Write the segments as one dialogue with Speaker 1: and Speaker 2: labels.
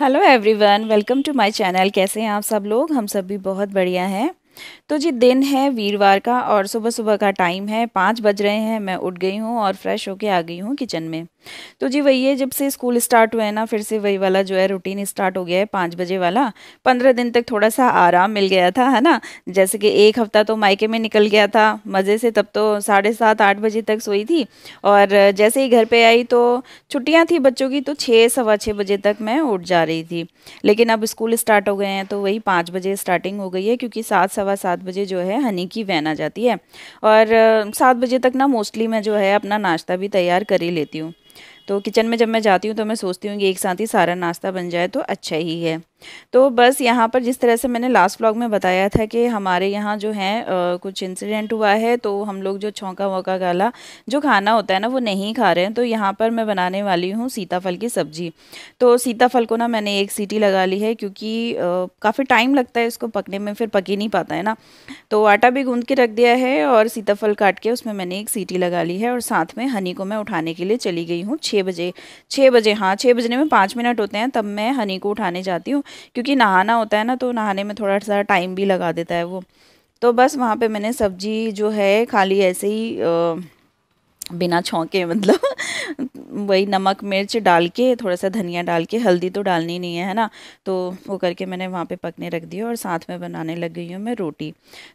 Speaker 1: hello everyone welcome to my channel कैसे हैं आप सब लोग हम सब भी बहुत बढ़िया हैं तो जी दिन है वीरवार का और सुबह सुबह का टाइम है पाँच बज रहे हैं मैं उठ गई हूँ और फ्रेश होके आ गई हूँ किचन में तो जी वही है जब से स्कूल स्टार्ट हुआ है ना फिर से वही वाला जो है रूटीन स्टार्ट हो गया है पाँच बजे वाला पंद्रह दिन तक थोड़ा सा आराम मिल गया था है ना जैसे कि एक हफ्ता तो मायके में निकल गया था मज़े से तब तो साढ़े सात आठ बजे तक सोई थी और जैसे ही घर पर आई तो छुट्टियाँ थी बच्चों की तो छः सवा छः बजे तक मैं उठ जा रही थी लेकिन अब स्कूल स्टार्ट हो गए हैं तो वही पाँच बजे स्टार्टिंग हो गई है क्योंकि सात सवा सात बजे जो है हनी की वैन आ जाती है और सात बजे तक ना मोस्टली मैं जो है अपना नाश्ता भी तैयार कर ही लेती हूँ तो किचन में जब मैं जाती हूँ तो मैं सोचती हूँ कि एक साथ ही सारा नाश्ता बन जाए तो अच्छा ही है तो बस यहाँ पर जिस तरह से मैंने लास्ट व्लॉग में बताया था कि हमारे यहाँ जो है कुछ इंसिडेंट हुआ है तो हम लोग जो छौंका वौका गाला जो खाना होता है ना वो नहीं खा रहे हैं तो यहाँ पर मैं बनाने वाली हूँ सीताफल की सब्ज़ी तो सीताफल को ना मैंने एक सीटी लगा ली है क्योंकि काफ़ी टाइम लगता है इसको पकने में फिर पक ही नहीं पाता है ना तो आटा भी गूँध के रख दिया है और सीताफल काट के उसमें मैंने एक सीटी लगा ली है और साथ में हनी को मैं उठाने के लिए चली गई हूँ छः बजे छः बजे हाँ छः बजने में पाँच मिनट होते हैं तब मैं हनी को उठाने जाती हूँ क्योंकि नहाना होता है ना तो नहाने में थोड़ा सा टाइम भी लगा देता है वो तो बस वहाँ पे मैंने सब्जी जो है खाली ऐसे ही आ, बिना छोंके मतलब वही नमक मिर्च डाल के थोड़ा सा धनिया डाल के हल्दी तो डालनी नहीं है है ना तो वो करके मैंने वहाँ पे पकने रख दिया और साथ में बनाने लग गई हूँ मैं रोटी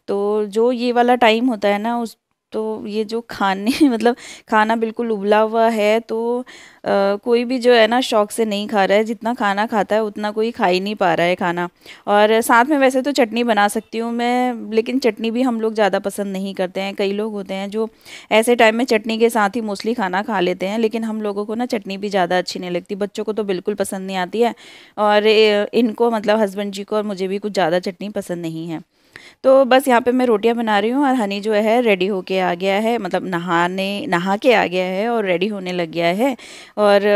Speaker 1: तो जो ये वाला टाइम होता है ना उस तो ये जो खाने मतलब खाना बिल्कुल उबला हुआ है तो आ, कोई भी जो है ना शौक से नहीं खा रहा है जितना खाना खाता है उतना कोई खा ही नहीं पा रहा है खाना और साथ में वैसे तो चटनी बना सकती हूँ मैं लेकिन चटनी भी हम लोग ज़्यादा पसंद नहीं करते हैं कई लोग होते हैं जो ऐसे टाइम में चटनी के साथ ही मोस्टली खाना खा लेते हैं लेकिन हम लोगों को ना चटनी भी ज़्यादा अच्छी नहीं लगती बच्चों को तो बिल्कुल पसंद नहीं आती है और इनको मतलब हस्बैंड जी को और मुझे भी कुछ ज़्यादा चटनी पसंद नहीं है तो बस यहाँ पे मैं रोटियाँ बना रही हूँ और हनी जो है रेडी होके आ गया है मतलब नहाने नहा के आ गया है और रेडी होने लग गया है और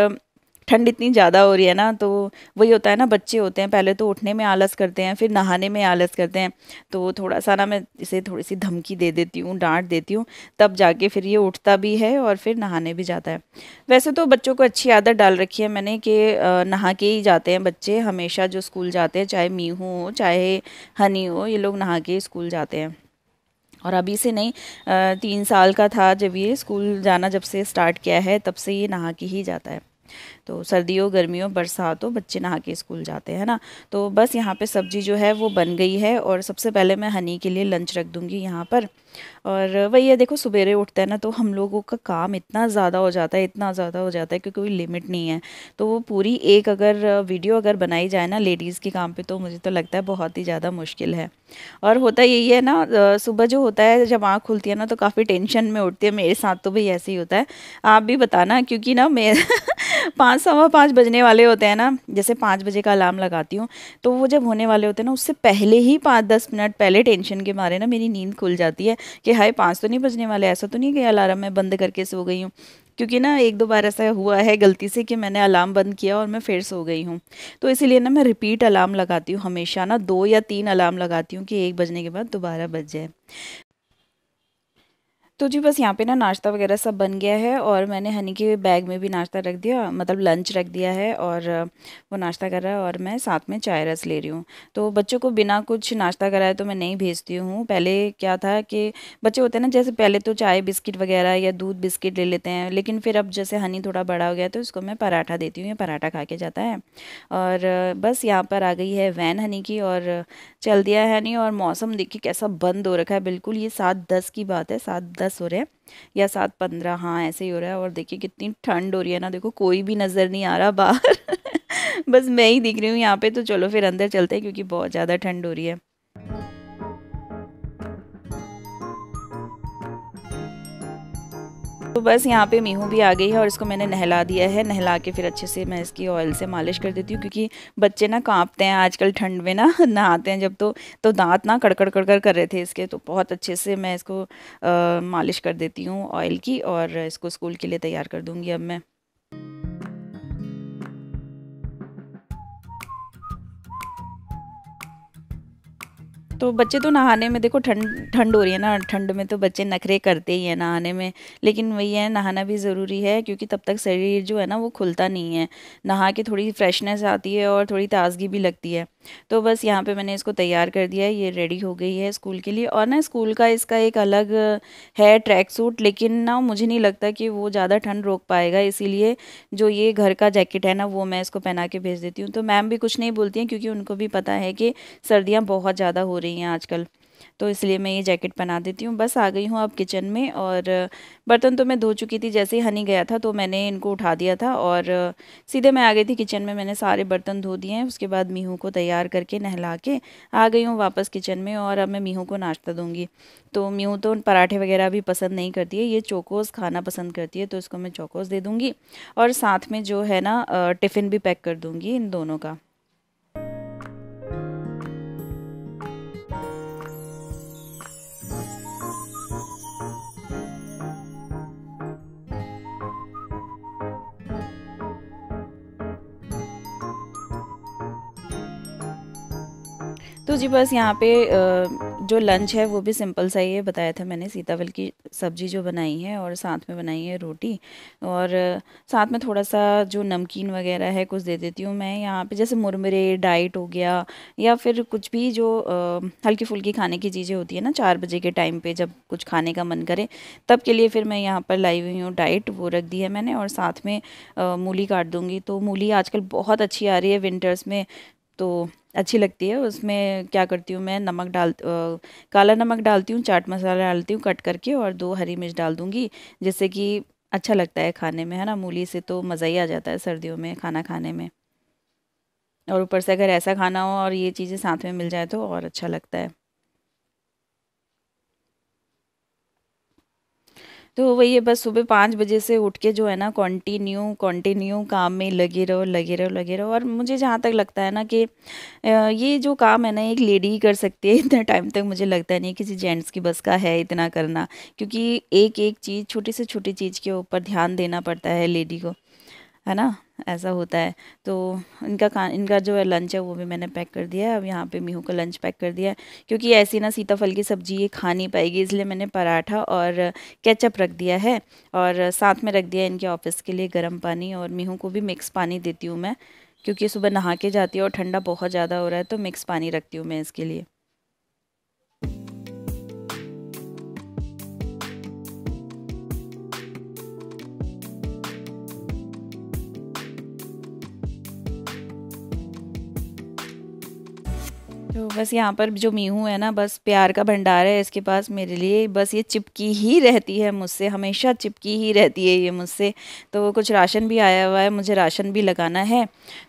Speaker 1: ठंड इतनी ज़्यादा हो रही है ना तो वही होता है ना बच्चे होते हैं पहले तो उठने में आलस करते हैं फिर नहाने में आलस करते हैं तो थोड़ा सा ना मैं इसे थोड़ी सी धमकी दे देती हूँ डांट देती हूँ तब जाके फिर ये उठता भी है और फिर नहाने भी जाता है वैसे तो बच्चों को अच्छी आदत डाल रखी है मैंने कि नहा के ही जाते हैं बच्चे हमेशा जो स्कूल जाते हैं चाहे मी हो चाहे हनी हो ये लोग नहा के स्कूल जाते हैं और अभी से नहीं तीन साल का था जब ये स्कूल जाना जब से स्टार्ट किया है तब से ये नहा के ही जाता है तो सर्दियों गर्मियों बरसातों बच्चे नहा के स्कूल जाते हैं ना तो बस यहाँ पे सब्जी जो है वो बन गई है और सबसे पहले मैं हनी के लिए लंच रख दूँगी यहाँ पर और वही है देखो सबेरे उठते हैं ना तो हम लोगों का काम इतना ज़्यादा हो जाता है इतना ज़्यादा हो जाता है क्योंकि कोई लिमिट नहीं है तो वो पूरी एक अगर वीडियो अगर बनाई जाए ना लेडीज़ के काम पे तो मुझे तो लगता है बहुत ही ज़्यादा मुश्किल है और होता यही है ना सुबह जो होता है जब आँख खुलती है ना तो काफ़ी टेंशन में उठती है मेरे साथ तो भाई ऐसे ही होता है आप भी बताना क्योंकि ना मैं पाँच पाँच सवा पाँच बजने वाले होते हैं ना जैसे पाँच बजे का अलार्म लगाती हूँ तो वो जब होने वाले होते हैं ना उससे पहले ही पाँच दस मिनट पहले टेंशन के मारे ना मेरी नींद खुल जाती है कि हाय पाँच तो नहीं बजने वाले ऐसा तो नहीं कि अलार्म मैं बंद करके सो गई हूँ क्योंकि ना एक दो बार ऐसा हुआ है गलती से कि मैंने अलार्म बंद किया और मैं फिर सो गई हूँ तो इसीलिए ना मैं रिपीट अलार्म लगाती हूँ हमेशा ना दो या तीन अलार्म लगाती हूँ कि एक बजने के बाद दोबारा बज जाए तो जी बस यहाँ पे ना नाश्ता वगैरह सब बन गया है और मैंने हनी के बैग में भी नाश्ता रख दिया मतलब लंच रख दिया है और वो नाश्ता कर रहा है और मैं साथ में चाय रस ले रही हूँ तो बच्चों को बिना कुछ नाश्ता कराए तो मैं नहीं भेजती हूँ पहले क्या था कि बच्चे होते हैं ना जैसे पहले तो चाय बिस्किट वगैरह या दूध बिस्किट ले लेते हैं लेकिन फिर अब जैसे हनी थोड़ा बड़ा हो गया तो उसको मैं पराठा देती हूँ या पराठा खा के जाता है और बस यहाँ पर आ गई है वैन हनी की और चल दिया है हनी और मौसम देखिए कैसा बंद हो रखा है बिल्कुल ये सात दस की बात है सात दस हो रहे हैं या सात पंद्रह हाँ ऐसे ही हो रहा है और देखिए कितनी ठंड हो रही है ना देखो कोई भी नज़र नहीं आ रहा बाहर बस मैं ही दिख रही हूँ यहाँ पे तो चलो फिर अंदर चलते हैं क्योंकि बहुत ज़्यादा ठंड हो रही है बस यहाँ पे मीहू भी आ गई है और इसको मैंने नहला दिया है नहला के फिर अच्छे से मैं इसकी ऑयल से मालिश कर देती हूँ क्योंकि बच्चे ना कांपते हैं आजकल ठंड में ना नहाते हैं जब तो तो दांत ना कड़कड़ कड़कड़ कर रहे थे इसके तो बहुत अच्छे से मैं इसको आ, मालिश कर देती हूँ ऑयल की और इसको स्कूल के लिए तैयार कर दूँगी अब मैं तो बच्चे तो नहाने में देखो ठंड ठंड हो रही है ना ठंड में तो बच्चे नखरे करते ही हैं नहाने में लेकिन वही है नहाना भी ज़रूरी है क्योंकि तब तक शरीर जो है ना वो खुलता नहीं है नहा के थोड़ी फ्रेशनेस आती है और थोड़ी ताजगी भी लगती है तो बस यहाँ पे मैंने इसको तैयार कर दिया है ये रेडी हो गई है स्कूल के लिए और ना स्कूल का इसका एक अलग है ट्रैक सूट लेकिन ना मुझे नहीं लगता कि वो ज़्यादा ठंड रोक पाएगा इसीलिए जो ये घर का जैकेट है ना वो मैं इसको पहना के भेज देती हूँ तो मैम भी कुछ नहीं बोलती हैं क्योंकि उनको भी पता है कि सर्दियाँ बहुत ज़्यादा हो रही हैं आजकल तो इसलिए मैं ये जैकेट पहना देती हूँ बस आ गई हूँ अब किचन में और बर्तन तो मैं धो चुकी थी जैसे ही हनी गया था तो मैंने इनको उठा दिया था और सीधे मैं आ गई थी किचन में मैंने सारे बर्तन धो दिए हैं उसके बाद मीहू को तैयार करके नहला के आ गई हूँ वापस किचन में और अब मैं मीहू को नाश्ता दूँगी तो मीहू तो पराठे वगैरह भी पसंद नहीं करती है ये चोकोस खाना पसंद करती है तो इसको मैं चोकोस दे दूँगी और साथ में जो है ना टिफ़िन भी पैक कर दूँगी इन दोनों का तो जी बस यहाँ पे जो लंच है वो भी सिंपल सा ही है बताया था मैंने सीतावल की सब्जी जो बनाई है और साथ में बनाई है रोटी और साथ में थोड़ा सा जो नमकीन वगैरह है कुछ दे देती हूँ मैं यहाँ पे जैसे मुरमुरे डाइट हो गया या फिर कुछ भी जो हल्की फुल्की खाने की चीज़ें होती है ना चार बजे के टाइम पर जब कुछ खाने का मन करे तब के लिए फिर मैं यहाँ पर लाई हुई हूँ डाइट वो रख दी है मैंने और साथ में मूली काट दूँगी तो मूली आजकल बहुत अच्छी आ रही है विंटर्स में तो अच्छी लगती है उसमें क्या करती हूँ मैं नमक डाल आ, काला नमक डालती हूँ चाट मसाला डालती हूँ कट करके और दो हरी मिर्च डाल दूँगी जिससे कि अच्छा लगता है खाने में है ना मूली से तो मज़ा ही आ जाता है सर्दियों में खाना खाने में और ऊपर से अगर ऐसा खाना हो और ये चीज़ें साथ में मिल जाए तो और अच्छा लगता है तो वही है बस सुबह पाँच बजे से उठ के जो है ना कंटिन्यू कंटिन्यू काम में लगे रहो लगे रहो लगे रहो और मुझे जहाँ तक लगता है ना कि ये जो काम है ना एक लेडी ही कर सकती है इतना टाइम तक मुझे लगता है नहीं किसी जेंट्स की बस का है इतना करना क्योंकि एक एक चीज़ छोटी से छोटी चीज़ के ऊपर ध्यान देना पड़ता है लेडी को है ना ऐसा होता है तो इनका खा इनका जो है लंच है वो भी मैंने पैक कर दिया है अब यहाँ पे मीहू का लंच पैक कर दिया है क्योंकि ऐसी ना सीताफल की सब्ज़ी ये खा नहीं पाएगी इसलिए मैंने पराठा और केचप रख दिया है और साथ में रख दिया है इनके ऑफिस के लिए गर्म पानी और मीहू को भी मिक्स पानी देती हूँ मैं क्योंकि सुबह नहा के जाती है और ठंडा बहुत ज़्यादा हो रहा है तो मिक्स पानी रखती हूँ मैं इसके लिए तो बस यहाँ पर जो मीहू है ना बस प्यार का भंडार है इसके पास मेरे लिए बस ये चिपकी ही रहती है मुझसे हमेशा चिपकी ही रहती है ये मुझसे तो कुछ राशन भी आया हुआ है मुझे राशन भी लगाना है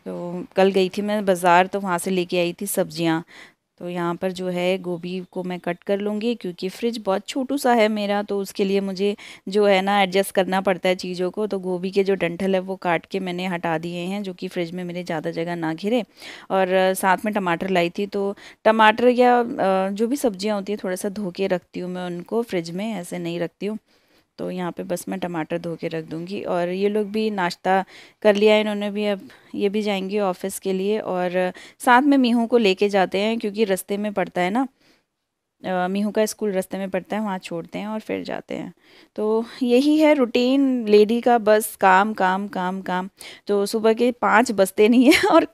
Speaker 1: तो कल गई थी मैं बाज़ार तो वहाँ से लेके आई थी सब्जियाँ तो यहाँ पर जो है गोभी को मैं कट कर लूँगी क्योंकि फ्रिज बहुत छोटू सा है मेरा तो उसके लिए मुझे जो है ना एडजस्ट करना पड़ता है चीज़ों को तो गोभी के जो डंठल है वो काट के मैंने हटा दिए हैं जो कि फ्रिज में मेरे ज़्यादा जगह ना घिरे और साथ में टमाटर लाई थी तो टमाटर या जो भी सब्ज़ियाँ होती हैं थोड़ा सा धो के रखती हूँ मैं उनको फ्रिज में ऐसे नहीं रखती हूँ तो यहाँ पे बस मैं टमाटर धो के रख दूँगी और ये लोग भी नाश्ता कर लिया है इन्होंने भी अब ये भी जाएंगे ऑफिस के लिए और साथ में मीहू को लेके जाते हैं क्योंकि रस्ते में पड़ता है ना मीहू का स्कूल रास्ते में पड़ता है वहाँ छोड़ते हैं और फिर जाते हैं तो यही है रूटीन लेडी का बस काम काम काम काम तो सुबह के पाँच बजते नहीं हैं और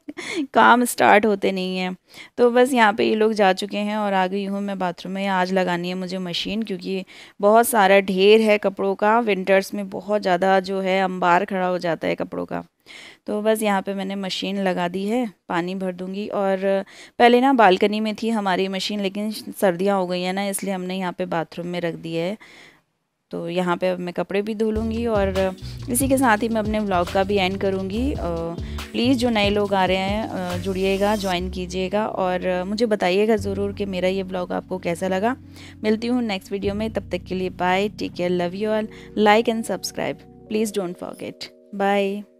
Speaker 1: काम स्टार्ट होते नहीं हैं तो बस यहाँ पे ये लोग जा चुके हैं और आ गई हूँ मैं बाथरूम में आज लगानी है मुझे मशीन क्योंकि बहुत सारा ढेर है कपड़ों का विंटर्स में बहुत ज़्यादा जो है अंबार खड़ा हो जाता है कपड़ों का तो बस यहाँ पे मैंने मशीन लगा दी है पानी भर दूँगी और पहले ना बालकनी में थी हमारी मशीन लेकिन सर्दियाँ हो गई हैं ना इसलिए हमने यहाँ पे बाथरूम में रख दी है तो यहाँ पे अब मैं कपड़े भी धो लूँगी और इसी के साथ ही मैं अपने ब्लॉग का भी एंड करूँगी प्लीज़ जो नए लोग आ रहे हैं जुड़िएगा ज्वाइन कीजिएगा और मुझे बताइएगा ज़रूर कि मेरा ये ब्लॉग आपको कैसा लगा मिलती हूँ नेक्स्ट वीडियो में तब तक के लिए bye take care love you all like and subscribe please don't forget bye